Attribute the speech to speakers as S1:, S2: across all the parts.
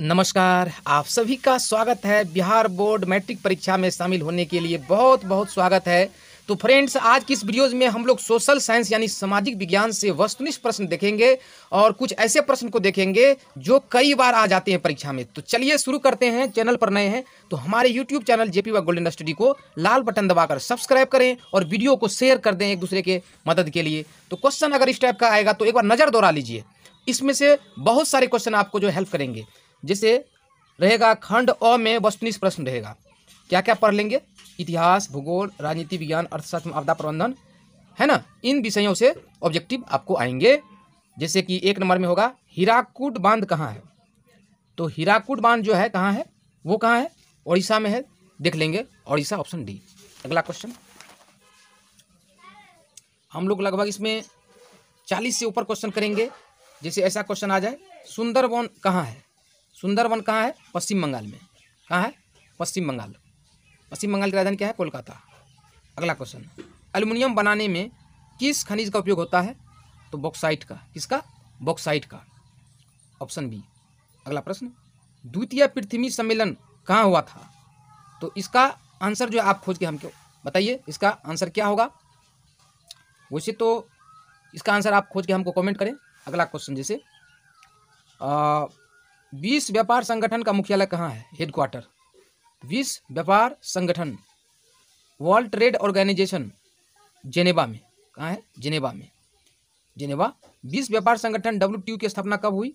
S1: नमस्कार आप सभी का स्वागत है बिहार बोर्ड मैट्रिक परीक्षा में शामिल होने के लिए बहुत बहुत स्वागत है तो फ्रेंड्स आज की इस वीडियोज में हम लोग सोशल साइंस यानी सामाजिक विज्ञान से वस्तुनिष्ठ प्रश्न देखेंगे और कुछ ऐसे प्रश्न को देखेंगे जो कई बार आ जाते हैं परीक्षा में तो चलिए शुरू करते हैं चैनल पर नए हैं तो हमारे यूट्यूब चैनल जेपी व गोल्डन स्टडी को लाल बटन दबाकर सब्सक्राइब करें और वीडियो को शेयर कर दें एक दूसरे के मदद के लिए तो क्वेश्चन अगर इस टाइप का आएगा तो एक बार नज़र दोहरा लीजिए इसमें से बहुत सारे क्वेश्चन आपको जो हेल्प करेंगे जैसे रहेगा खंड अ में वस्तुनिष्ठ प्रश्न रहेगा क्या क्या पढ़ लेंगे इतिहास भूगोल राजनीति विज्ञान अर्थशास्त्र आपदा प्रबंधन है ना इन विषयों से ऑब्जेक्टिव आपको आएंगे जैसे कि एक नंबर में होगा हीराकूट बांध कहाँ है तो हीराकूट बांध जो है कहाँ है वो कहाँ है ओडिशा में है देख लेंगे ओडिशा ऑप्शन डी अगला क्वेश्चन हम लोग लगभग इसमें चालीस से ऊपर क्वेश्चन करेंगे जैसे ऐसा क्वेश्चन आ जाए सुंदरबन कहाँ है सुंदरवन कहाँ है पश्चिम बंगाल में कहाँ है पश्चिम बंगाल पश्चिम बंगाल की राजधानी क्या है कोलकाता अगला क्वेश्चन एल्युमिनियम बनाने में किस खनिज का उपयोग होता है तो बॉक्साइट का किसका बॉक्साइट का ऑप्शन बी अगला प्रश्न द्वितीय पृथ्वी सम्मेलन कहाँ हुआ था तो इसका आंसर जो आप खोज के हमको बताइए इसका आंसर क्या होगा वैसे तो इसका आंसर आप खोज के हमको कमेंट करें अगला क्वेश्चन जैसे विश्व व्यापार संगठन का मुख्यालय कहाँ है हेडक्वार्टर विश्व व्यापार संगठन वर्ल्ड ट्रेड ऑर्गेनाइजेशन जेनेवा में कहाँ है जेनेवा में जेनेवा विश्व व्यापार संगठन डब्ल्यू की स्थापना कब हुई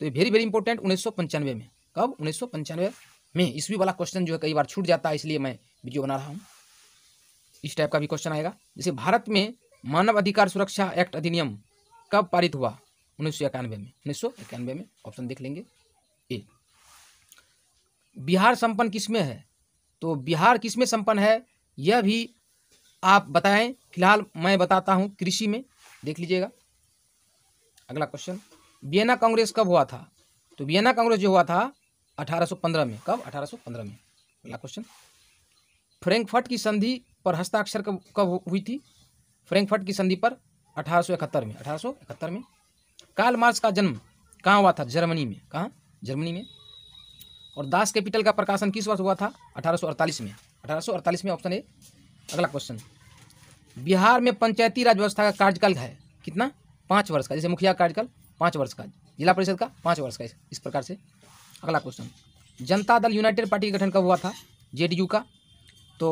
S1: तो ये वेरी वेरी इंपॉर्टेंट उन्नीस में कब उन्नीस में ईस्वी वाला क्वेश्चन जो है कई बार छूट जाता है इसलिए मैं वीडियो बना रहा हूँ इस टाइप का भी क्वेश्चन आएगा जैसे भारत में मानव अधिकार सुरक्षा एक्ट अधिनियम कब पारित हुआ उन्नीस सौ इक्यानवे में उन्नीस सौ इक्यानवे में ऑप्शन देख लेंगे ए बिहार संपन्न किसमें है तो बिहार किसमें संपन्न है यह भी आप बताएं फिलहाल मैं बताता हूं कृषि में देख लीजिएगा अगला क्वेश्चन वियना कांग्रेस कब हुआ था तो वियना कांग्रेस जो हुआ था 1815 में कब 1815 में अगला क्वेश्चन फ्रैंकफर्ट की संधि पर हस्ताक्षर कब कब हुई थी फ्रैंकफर्ट की संधि पर 1871 में 1871 में काल मार्क्स का जन्म कहाँ हुआ था जर्मनी में कहाँ जर्मनी में और दास कैपिटल का प्रकाशन किस वर्ष हुआ था 1848 में 1848 में ऑप्शन ए अगला क्वेश्चन बिहार में पंचायती राज व्यवस्था का कार्यकाल है कितना पाँच वर्ष का जैसे मुखिया कार्यकाल पाँच वर्ष का जिला परिषद का पाँच वर्ष का इस प्रकार से अगला क्वेश्चन जनता दल यूनाइटेड पार्टी का गठन कब हुआ था जेडीयू का तो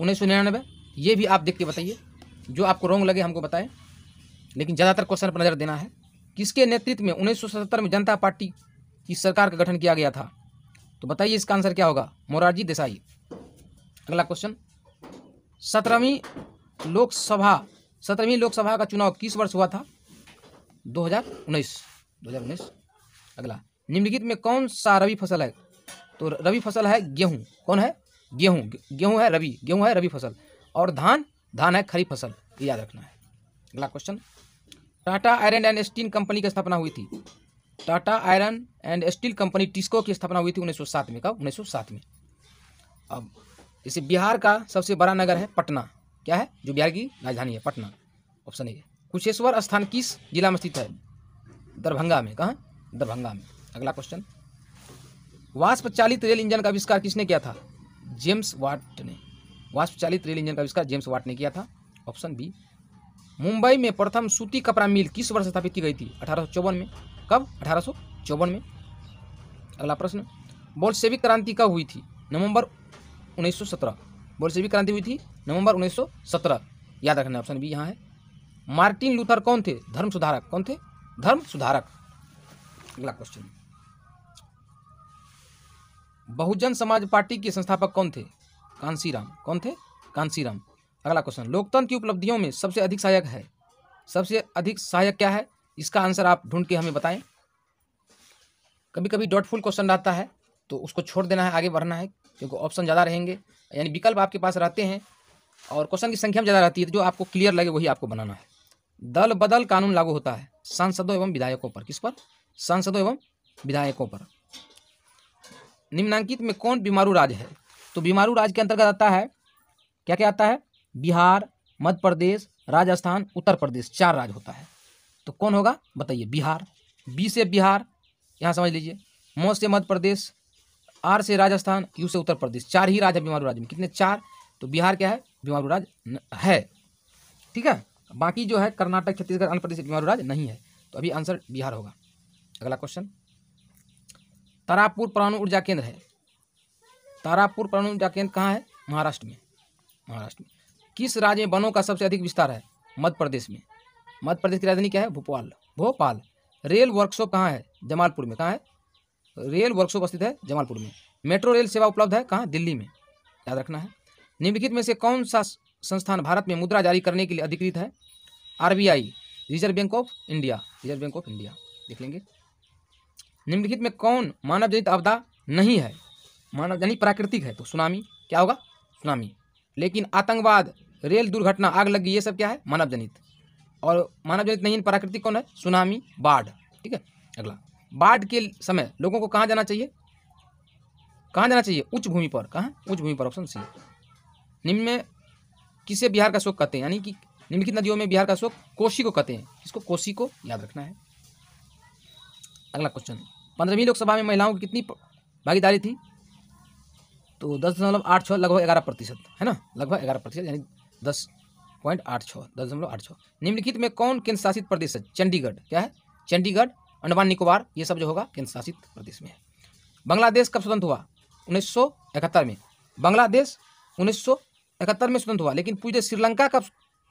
S1: उन्नीस सौ निन्यानवे ये भी आप देख के बताइए जो आपको रोंग लगे हमको बताएं लेकिन ज़्यादातर क्वेश्चन पर नज़र देना है किसके नेतृत्व में सतहत्तर में जनता पार्टी की सरकार का गठन किया गया था तो बताइए इसका आंसर क्या होगा मोरारजी देसाई अगला क्वेश्चन सत्रहवीं लोकसभा सत्रहवीं लोकसभा का चुनाव किस वर्ष हुआ था 2019 2019 अगला निम्नलिखित में कौन सा रबी फसल है तो रबी फसल है गेहूं कौन है गेहूं गेहूं है रबी गेहूं है रबी फसल और धान धान है खरीफ फसल याद रखना है अगला question Tata iron and steel company की स्थापना हुई थी Tata iron and steel company TISCO की स्थापना हुई थी 1907 में कब 1907 में अब जैसे बिहार का सबसे बड़ा नगर है पटना क्या है जो बिहार की राजधानी है पटना ऑप्शन ए कुशेश्वर स्थान किस जिला में स्थित है दरभंगा में कहाँ दरभंगा में अगला क्वेश्चन वाष्प चालित रेल इंजन का आविष्कार किसने किया था जेम्स वाट ने वाष्प चालित रेल इंजन का आविष्कार जेम्स वाट ने किया था ऑप्शन बी मुंबई में प्रथम सूती कपड़ा मिल किस वर्ष स्थापित की गई थी अठारह में कब अठारह में अगला प्रश्न बोलसेविक क्रांति कब हुई थी नवंबर 1917 बोलसेविक क्रांति हुई थी नवंबर 1917 याद रखना ऑप्शन बी यहाँ है मार्टिन लूथर कौन थे धर्म सुधारक कौन थे धर्म सुधारक अगला क्वेश्चन बहुजन समाज पार्टी के संस्थापक कौन थे कांसीराम कौन थे कांसीराम अगला क्वेश्चन लोकतंत्र की उपलब्धियों में सबसे अधिक सहायक है सबसे अधिक सहायक क्या है इसका आंसर आप ढूंढ के हमें बताएं कभी कभी डॉटफुल क्वेश्चन रहता है तो उसको छोड़ देना है आगे बढ़ना है क्योंकि ऑप्शन ज़्यादा रहेंगे यानी विकल्प आपके पास रहते हैं और क्वेश्चन की संख्या में ज़्यादा रहती है तो जो आपको क्लियर लगे वही आपको बनाना है दल बदल कानून लागू होता है सांसदों एवं विधायकों पर किस पर सांसदों एवं विधायकों पर निम्नांकित में कौन बीमारू राज है तो बीमारू राज के अंतर्गत आता है क्या क्या आता है बिहार मध्य प्रदेश राजस्थान उत्तर प्रदेश चार राज्य होता है तो कौन होगा बताइए बिहार बी से बिहार यहाँ समझ लीजिए मो से मध्य प्रदेश आर से राजस्थान यू से उत्तर प्रदेश चार ही राज्य बीमारू राज्य में कितने चार तो बिहार क्या है बीमारू राज्य है ठीक है बाकी जो है कर्नाटक छत्तीसगढ़ आंध्र प्रदेश बीमारू राज्य नहीं है तो अभी आंसर बिहार होगा अगला क्वेश्चन तारापुर पराणु ऊर्जा केंद्र है तारापुर पराणु ऊर्जा केंद्र कहाँ है महाराष्ट्र में महाराष्ट्र में किस राज्य में वनों का सबसे अधिक विस्तार है मध्य प्रदेश में मध्य प्रदेश की राजधानी क्या है भोपाल भोपाल रेल वर्कशॉप कहाँ है जमालपुर में कहाँ है रेल वर्कशॉप स्थित है जमालपुर में मेट्रो रेल सेवा उपलब्ध है कहाँ दिल्ली में याद रखना है निम्नलिखित में से कौन सा संस्थान भारत में मुद्रा जारी करने के लिए अधिकृत है RBI reserve bank of India reserve bank of India देख लेंगे निम्नलिखित में कौन मानव जनित आपदा नहीं है मानव जनित प्राकृतिक है तो सुनामी क्या होगा सुनामी लेकिन आतंकवाद रेल दुर्घटना आग लगी ये सब क्या है मानव जनित और मानव जनित नहीं प्राकृतिक कौन है सुनामी बाढ़ ठीक है अगला बाढ़ के समय लोगों को कहाँ जाना चाहिए कहाँ जाना चाहिए उच्च भूमि पर कहाँ उच्च भूमि पर ऑप्शन सी निम्न में किसे बिहार का शोक कहते हैं यानी कि निम्नलिखित नदियों में बिहार का शोक कोशी को कहते हैं इसको कोशी को याद रखना है अगला क्वेश्चन पंद्रहवीं लोकसभा में महिलाओं की कितनी भागीदारी थी तो दस दशमलव आठ छः लगभग ग्यारह प्रतिशत है ना लगभग ग्यारह प्रतिशत यानी दस पॉइंट आठ छः दस दशमलव आठ छः निम्नलिखित में कौन केंद्र शासित प्रदेश है चंडीगढ़ क्या है चंडीगढ़ अंडमान निकोबार ये सब जो होगा केंद्र शासित प्रदेश में है बांग्लादेश कब स्वतंत्र हुआ उन्नीस में बांग्लादेश उन्नीस में स्वतंत्र हुआ लेकिन पूछे श्रीलंका कब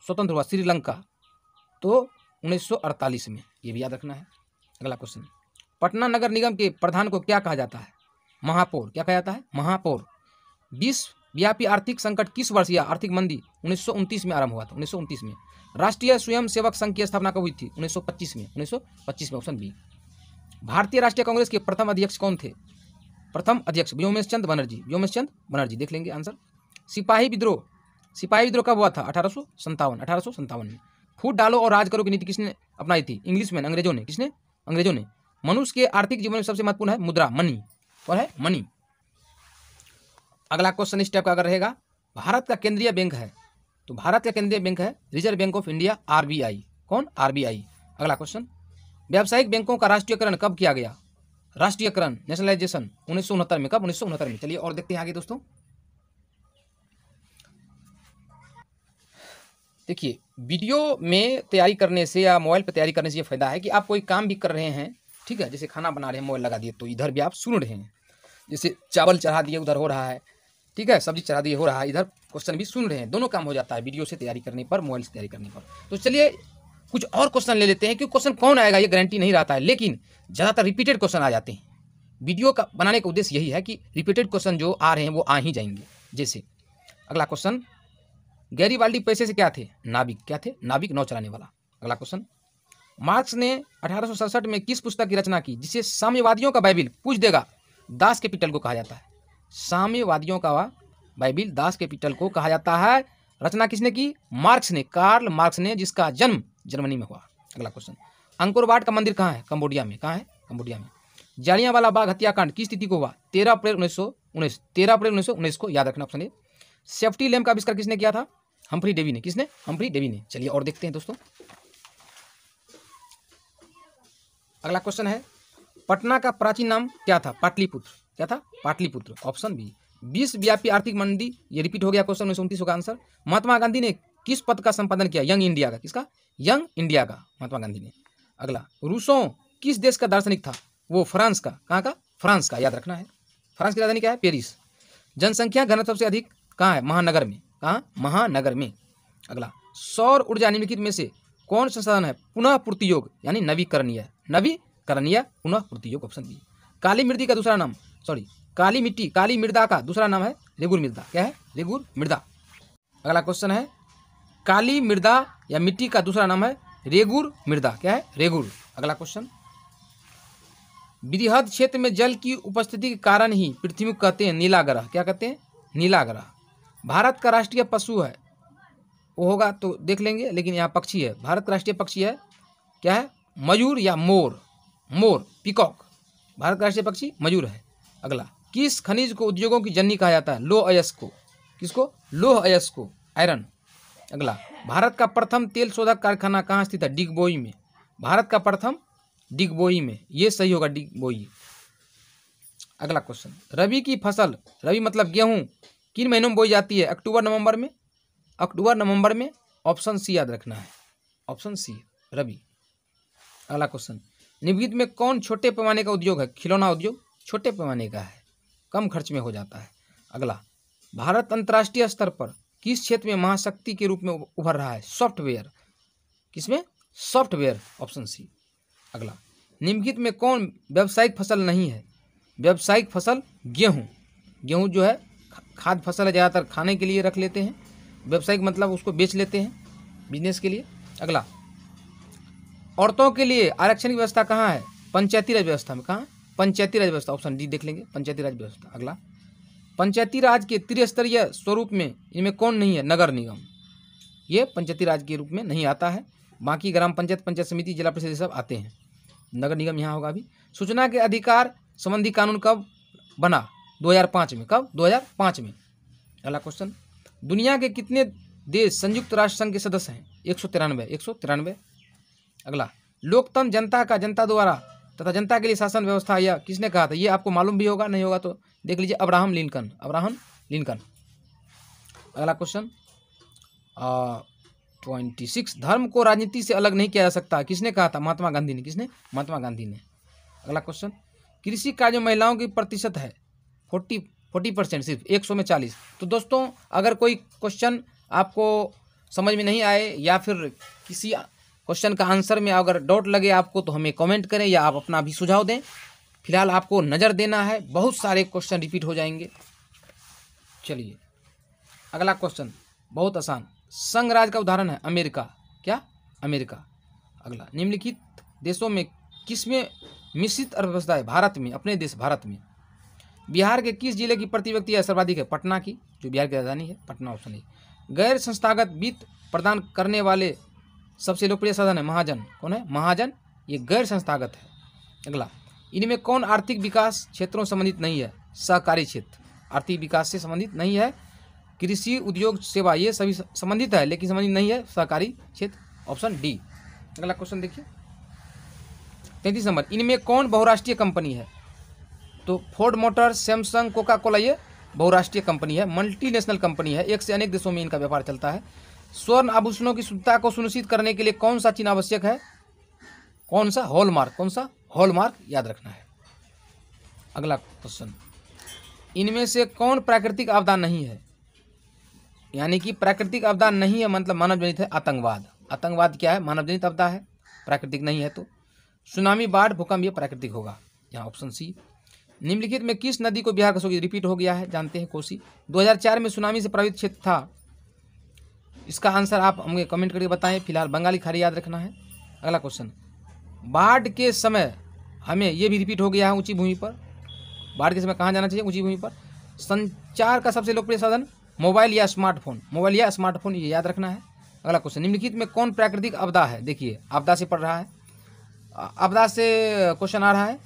S1: स्वतंत्र हुआ श्रीलंका तो 1948 में ये भी याद रखना है अगला क्वेश्चन पटना नगर निगम के प्रधान को क्या कहा जाता है महापौर क्या कहा जाता है महापौर विश्व व्यापी आर्थिक संकट किस वर्ष या आर्थिक मंदी उन्नीस में आरंभ हुआ था उन्नीस में राष्ट्रीय स्वयं सेवक संघ की स्थापना कब हुई थी 1925 में 1925 में ऑप्शन बी भारतीय राष्ट्रीय कांग्रेस के प्रथम अध्यक्ष कौन थे प्रथम अध्यक्ष व्योमेश चंद बनर्जी व्योमेश चंद बनर्जी देख लेंगे आंसर सिपाही विद्रोह सिपाही विद्रोह कब हुआ था अठारह सौ संतावन में फूट डालो और राज करो की नीति किसने अपनाई थी इंग्लिश में अंग्रेजों ने किसने अंग्रेजों ने मनुष्य के आर्थिक जीवन में सबसे महत्वपूर्ण है मुद्रा मनी और है मनी अगला क्वेश्चन इस टाइप का अगर रहेगा भारत का केंद्रीय बैंक है तो भारत का केंद्रीय बैंक है reserve bank of India RBI कौन आरबीआई अगला क्वेश्चन व्यावसायिक बैंकों का राष्ट्रीयकरण कब किया गया राष्ट्रीयकरण नेशनलाइजेशन उन्नीस में कब उन्नीस में चलिए और देखते हैं आगे दोस्तों देखिए वीडियो में तैयारी करने से या मोबाइल पर तैयारी करने से ये फ़ायदा है कि आप कोई काम भी कर रहे हैं ठीक है जैसे खाना बना रहे हैं मोबाइल लगा दिए तो इधर भी आप सुन रहे हैं जैसे चावल चढ़ा दिए उधर हो रहा है ठीक है सब्जी चढ़ा दिए हो रहा है इधर क्वेश्चन भी सुन रहे हैं दोनों काम हो जाता है वीडियो से तैयारी करने पर मोबाइल से तैयारी करने पर तो चलिए कुछ और क्वेश्चन ले लेते हैं क्योंकि क्वेश्चन कौन आएगा ये गारंटी नहीं रहता है लेकिन ज़्यादातर रिपीटेड क्वेश्चन आ जाते हैं वीडियो का बनाने का उद्देश्य यही है कि रिपीटेड क्वेश्चन जो आ रहे हैं वो आ ही जाएंगे जैसे अगला क्वेश्चन गैरी बाल्टी पैसे से क्या थे नाविक क्या थे नाविक नौ चलाने वाला अगला क्वेश्चन मार्क्स ने अठारह में किस पुस्तक की रचना की जिसे साम्यवादियों का बाइबिल पूछ देगा दास कैपिटल को कहा जाता है साम्यवादियों का बाइबिल दास कैपिटल को कहा जाता है रचना किसने की मार्क्स ने कार्ल मार्क्स ने जिसका जन्म जर्मनी में हुआ अगला क्वेश्चन अंकुरवाट का मंदिर कहाँ है कंबोडिया में कहाँ है कंबोडिया में वाला बाग हत्याकांड किस तिथि को हुआ तेरह अप्रैल उन्नीस सौ उन्नीस तेरह अप्रैल उन्नीस सौ उन्नीस को याद रखना ऑप्शन ए सेफ्टी लैम्प का आविष्कार किसने किया था हम्फ्री डेवी ने किसने हम्फ्री डेवी ने चलिए और देखते हैं दोस्तों अगला क्वेश्चन है पटना का प्राचीन नाम क्या था पाटलिपुत्र क्या था पाटलिपुत्र ऑप्शन बी विश्वव्यापी आर्थिक मंदी ये रिपीट हो गया क्वेश्चन उन्नीस उनतीस का आंसर महात्मा गांधी ने किस पद का संपादन किया यंग इंडिया का किसका यंग इंडिया का महात्मा गांधी ने अगला रूसों किस देश का दार्शनिक था वो फ्रांस का कहाँ का फ्रांस का याद रखना है फ्रांस की राजधानी क्या है पेरिस जनसंख्या घनत्व सबसे अधिक कहाँ है महानगर में कहाँ महानगर में अगला सौर ऊर्जा निम्नलिखित में से कौन सा साधन है पुनः प्रतियोग यानी नवीकरणीय नवीकरणीय पुनः प्रतियोग ऑप्शन बी काली मृदि का दूसरा नाम सॉरी काली मिट्टी काली मृदा का दूसरा नाम है लेगुर मृदा क्या है लेगुर मृदा अगला क्वेश्चन है काली मृदा या मिट्टी का दूसरा नाम है रेगुर मृदा क्या है रेगुर अगला क्वेश्चन विधिहद क्षेत्र में जल की उपस्थिति के कारण ही पृथ्वी को कहते हैं नीला ग्रह क्या कहते हैं नीला ग्रह भारत का राष्ट्रीय पशु है वो होगा तो देख लेंगे लेकिन यहाँ पक्षी है भारत का राष्ट्रीय पक्षी है क्या है मयूर या मोर मोर पिकॉक भारत का राष्ट्रीय पक्षी मयूर है अगला किस खनिज को उद्योगों की जननी कहा जाता है लोह अयस्क को किसको लोह अयस्क को आयरन अगला भारत का प्रथम तेल शोधक कारखाना कहाँ स्थित है डिगबोई में भारत का प्रथम डिगबोई में ये सही होगा डिगबोई अगला क्वेश्चन रबी की फसल रबी मतलब गेहूं किन महीनों में बोई जाती है अक्टूबर नवंबर में अक्टूबर नवंबर में ऑप्शन सी याद रखना है ऑप्शन सी रबी अगला क्वेश्चन निम्नलिखित में कौन छोटे पैमाने का उद्योग है खिलौना उद्योग छोटे पैमाने का है कम खर्च में हो जाता है अगला भारत अंतर्राष्ट्रीय स्तर पर किस क्षेत्र में महाशक्ति के रूप में उभर रहा है सॉफ्टवेयर किसमें सॉफ्टवेयर ऑप्शन सी अगला निम्नलिखित में कौन व्यावसायिक फसल नहीं है व्यावसायिक फसल गेहूँ गेहूँ जो है खाद फसल है ज़्यादातर खाने के लिए रख लेते हैं व्यावसायिक मतलब उसको बेच लेते हैं बिजनेस के लिए अगला औरतों के लिए आरक्षण की व्यवस्था कहाँ है पंचायती राज व्यवस्था में कहाँ पंचायती राज व्यवस्था ऑप्शन डी देख लेंगे पंचायती राज व्यवस्था अगला पंचायती राज के त्रिस्तरीय स्वरूप में इनमें कौन नहीं है नगर निगम ये पंचायती राज के रूप में नहीं आता है बाकी ग्राम पंचायत पंचायत समिति जिला परिषद सब आते हैं नगर निगम यहाँ होगा अभी सूचना के अधिकार संबंधी कानून कब बना 2005 में कब 2005 में अगला क्वेश्चन दुनिया के कितने देश संयुक्त राष्ट्र संघ के सदस्य हैं एक सौ तिरानवे एक सौ तिरानवे अगला लोकतंत्र जनता का जनता द्वारा तथा जनता के लिए शासन व्यवस्था या किसने कहा था ये आपको मालूम भी होगा नहीं होगा तो देख लीजिए अब्राहम लिंकन अब्राहम लिंकन अगला क्वेश्चन ट्वेंटी सिक्स धर्म को राजनीति से अलग नहीं किया जा सकता किसने कहा था महात्मा गांधी ने किसने महात्मा गांधी ने अगला क्वेश्चन कृषि कार्य महिलाओं की प्रतिशत है फोर्टी फोर्टी परसेंट सिर्फ एक सौ में चालीस तो दोस्तों अगर कोई क्वेश्चन आपको समझ में नहीं आए या फिर किसी क्वेश्चन का आंसर में अगर डाउट लगे आपको तो हमें कमेंट करें या आप अपना भी सुझाव दें फिलहाल आपको नज़र देना है बहुत सारे क्वेश्चन रिपीट हो जाएंगे चलिए अगला क्वेश्चन बहुत आसान संघ राज का उदाहरण है अमेरिका क्या अमेरिका अगला निम्नलिखित देशों में किसमें मिश्रित अर्थव्यवस्था है भारत में अपने देश भारत में बिहार के किस जिले की प्रति व्यक्ति सर्वाधिक है पटना की जो बिहार की राजधानी है पटना ऑप्शन है गैर संस्थागत वित्त प्रदान करने वाले सबसे लोकप्रिय साधन है महाजन कौन है महाजन ये गैर संस्थागत है अगला इनमें कौन आर्थिक विकास क्षेत्रों संबंधित नहीं है सहकारी क्षेत्र आर्थिक विकास से संबंधित नहीं है कृषि उद्योग सेवा ये सभी संबंधित है लेकिन संबंधित नहीं है सहकारी क्षेत्र ऑप्शन डी अगला क्वेश्चन देखिए तैंतीस नंबर इनमें कौन बहुराष्ट्रीय कंपनी है तो Ford motor Samsung Coca Cola ये बहुराष्ट्रीय कंपनी है मल्टीनेशनल कंपनी है एक से अनेक देशों में इनका व्यापार चलता है स्वर्ण आभूषणों की शुद्धता को सुनिश्चित करने के लिए कौन सा चिन्ह आवश्यक है कौन सा हॉलमार्क कौन सा हॉलमार्क याद रखना है अगला क्वेश्चन इनमें से कौन प्राकृतिक आपदा नहीं है यानी कि प्राकृतिक आपदा नहीं है मतलब मानव जनित है आतंकवाद आतंकवाद क्या है मानव जनित आपदा है प्राकृतिक नहीं है तो सुनामी बाढ़ भूकंप ये प्राकृतिक होगा यहाँ ऑप्शन सी निम्नलिखित में किस नदी को बिहार का रिपीट हो गया है जानते हैं कोसी 2004 में सुनामी से प्रभावित क्षेत्र था इसका आंसर आप हमें कमेंट करके बताएं फिलहाल बंगाली खाड़ी याद रखना है अगला क्वेश्चन बाढ़ के समय हमें ये भी रिपीट हो गया है ऊंची भूमि पर बाढ़ के समय कहाँ जाना चाहिए ऊंची भूमि पर संचार का सबसे लोकप्रिय साधन मोबाइल या स्मार्टफोन मोबाइल या स्मार्टफोन ये याद रखना है अगला क्वेश्चन निम्नलिखित में कौन प्राकृतिक आपदा है देखिए आपदा से पढ़ रहा है आपदा से क्वेश्चन आ रहा है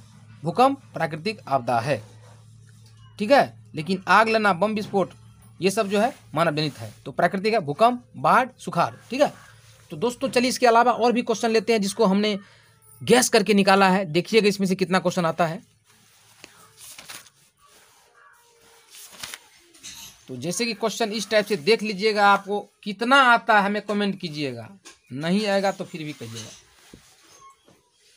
S1: भूकंप प्राकृतिक आपदा है ठीक है लेकिन आग लेना बम विस्फोट ये सब जो है मानव जनित है तो प्राकृतिक है भूकंप बाढ़ सुखाड़ ठीक है तो दोस्तों चलिए इसके अलावा और भी क्वेश्चन लेते हैं जिसको हमने गैस करके निकाला है देखिएगा इसमें से कितना क्वेश्चन आता है तो जैसे कि क्वेश्चन इस टाइप से देख लीजिएगा आपको कितना आता है हमें कमेंट कीजिएगा नहीं आएगा तो फिर भी कहिएगा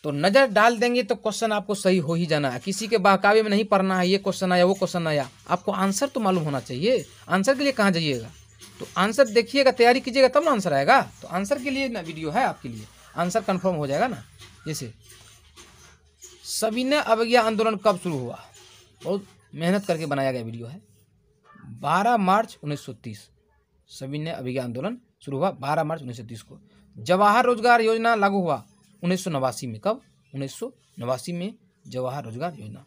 S1: तो नज़र डाल देंगे तो क्वेश्चन आपको सही हो ही जाना है किसी के बहकावे में नहीं पढ़ना है ये क्वेश्चन आया वो क्वेश्चन आया आपको आंसर तो मालूम होना चाहिए आंसर के लिए कहाँ जाइएगा तो आंसर देखिएगा तैयारी कीजिएगा तब ना आंसर आएगा तो आंसर के लिए ना वीडियो है आपके लिए आंसर कन्फर्म हो जाएगा ना जैसे सविनय अवज्ञा आंदोलन कब शुरू हुआ बहुत मेहनत करके बनाया गया वीडियो है बारह मार्च उन्नीस सौ तीस सविनय अवज्ञा आंदोलन शुरू हुआ बारह मार्च उन्नीस सौ तीस को जवाहर रोजगार योजना लागू हुआ उन्नीस में कब उन्नीस में जवाहर रोजगार योजना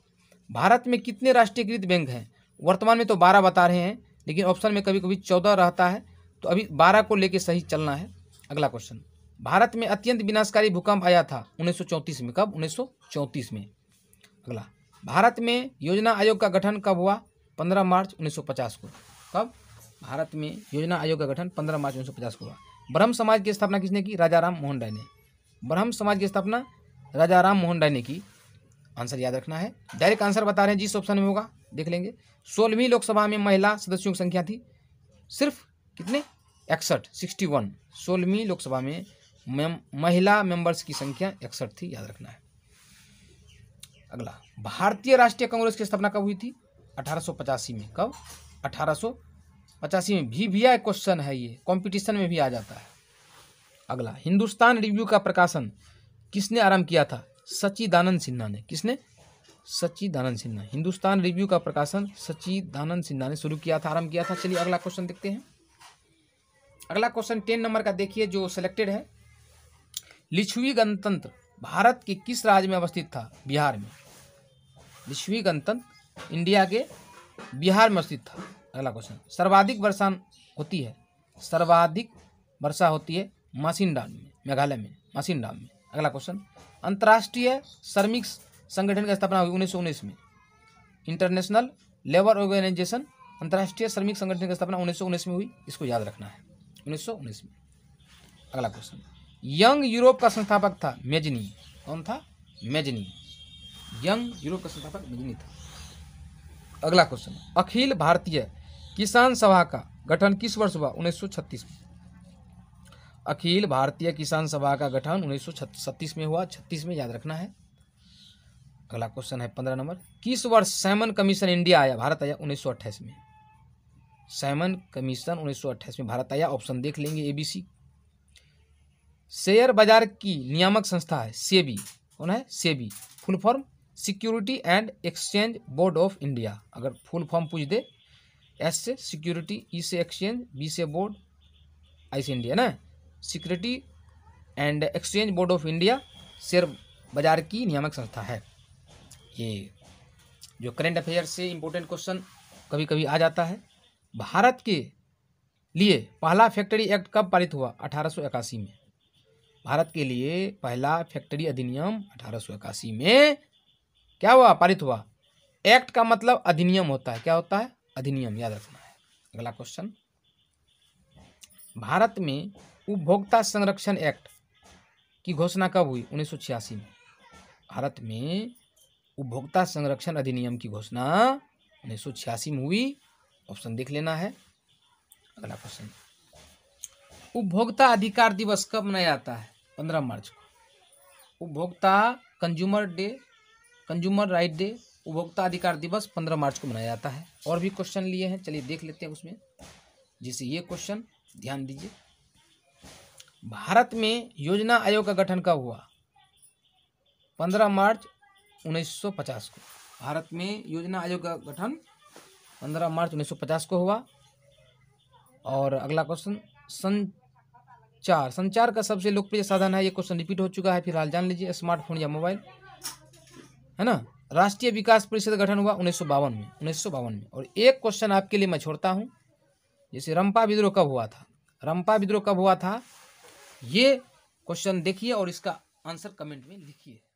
S1: भारत में कितने राष्ट्रीयकृत बैंक हैं वर्तमान में तो बारह बता रहे हैं लेकिन ऑप्शन में कभी कभी चौदह रहता है तो अभी बारह को लेके सही चलना है अगला क्वेश्चन भारत में अत्यंत विनाशकारी भूकंप आया था उन्नीस में कब उन्नीस में अगला भारत में योजना आयोग का गठन कब हुआ 15 मार्च 1950 को कब भारत में योजना आयोग का गठन 15 मार्च 1950 को हुआ ब्रह्म समाज की स्थापना किसने की राजा राम मोहन राय ने ब्रह्म समाज की स्थापना राजा राम मोहन राय ने की आंसर याद रखना है डायरेक्ट आंसर बता रहे हैं जिस ऑप्शन में होगा देख लेंगे सोलहवीं लोकसभा में महिला सदस्यों की संख्या थी सिर्फ कितने इकसठ सिक्सटी वन सोलहवीं लोकसभा में मेम, महिला मेंबर्स की संख्या इकसठ थी याद रखना है अगला भारतीय राष्ट्रीय कांग्रेस की स्थापना कब हुई थी अठारह में कब अठारह में भी भी क्वेश्चन है ये कंपटीशन में भी आ जाता है अगला हिंदुस्तान रिव्यू का प्रकाशन किसने आरंभ किया था सचिदानंद सिन्हा ने किसने सचिदानंद सिन्हा हिंदुस्तान रिव्यू का प्रकाशन सचिदानंद सिन्हा ने शुरू किया था आरंभ किया था चलिए अगला क्वेश्चन देखते हैं अगला क्वेश्चन टेन नंबर का देखिए जो सिलेक्टेड है लिछुवी गणतंत्र भारत के किस राज्य में अवस्थित था बिहार में लिछुवी गणतंत्र इंडिया के बिहार में अवस्थित था अगला क्वेश्चन सर्वाधिक वर्षा होती है सर्वाधिक वर्षा होती है मासिनडान में मेघालय में मासिनडान में अगला क्वेश्चन अंतर्राष्ट्रीय श्रमिक संगठन की स्थापना हुई उन्नीस में इंटरनेशनल लेबर ऑर्गेनाइजेशन अंतर्राष्ट्रीय श्रमिक संगठन की स्थापना उन्नीस में हुई इसको याद रखना है उन्नीस में अगला क्वेश्चन यंग यूरोप का संस्थापक था मेजनी कौन था मेजनी यंग यूरोप का संस्थापक मेजनी था अगला क्वेश्चन अखिल भारतीय किसान सभा का गठन किस वर्ष हुआ उन्नीस में अखिल भारतीय किसान सभा का गठन उन्नीस में हुआ छत्तीस में याद रखना है अगला क्वेश्चन है पंद्रह नंबर किस वर्ष सैमन कमीशन इंडिया आया भारत आया उन्नीस में सैमन कमीशन उन्नीस में भारत आया ऑप्शन देख लेंगे एबीसी शेयर बाजार की नियामक संस्था है सेबी कौन है SEBI full form security and exchange board of India अगर फुल फॉर्म पूछ दे एस से सिक्योरिटी ई e से एक्सचेंज बी से बोर्ड आई से इंडिया ना security and exchange board of India share बाजार की नियामक संस्था है ये जो करेंट अफेयर से इम्पोर्टेंट क्वेश्चन कभी कभी आ जाता है भारत के लिए पहला फैक्ट्री एक्ट कब पारित हुआ अठारह में भारत के लिए पहला फैक्ट्री अधिनियम अठारह में क्या हुआ पारित हुआ एक्ट का मतलब अधिनियम होता है क्या होता है अधिनियम याद रखना है अगला क्वेश्चन भारत में उपभोक्ता संरक्षण एक्ट की घोषणा कब हुई उन्नीस में भारत में उपभोक्ता संरक्षण अधिनियम की घोषणा उन्नीस में हुई ऑप्शन देख लेना है अगला क्वेश्चन उपभोक्ता अधिकार दिवस कब मनाया जाता है पंद्रह मार्च को उपभोक्ता consumer day consumer right day उपभोक्ता अधिकार दिवस पंद्रह मार्च को मनाया जाता है और भी क्वेश्चन लिए हैं चलिए देख लेते हैं उसमें जैसे ये क्वेश्चन ध्यान दीजिए भारत में योजना आयोग का गठन कब हुआ 15 मार्च 1950 को भारत में योजना आयोग का गठन 15 मार्च 1950 को हुआ और अगला क्वेश्चन संचार संचार का सबसे लोकप्रिय साधन है ये क्वेश्चन रिपीट हो चुका है फिलहाल जान लीजिए स्मार्टफोन या मोबाइल है ना राष्ट्रीय विकास परिषद गठन हुआ उन्नीस में उन्नीस में और एक क्वेश्चन आपके लिए मैं छोड़ता हूँ जैसे रंपा विद्रोह कब हुआ था रंपा विद्रोह कब हुआ था ये क्वेश्चन देखिए और इसका आंसर कमेंट में लिखिए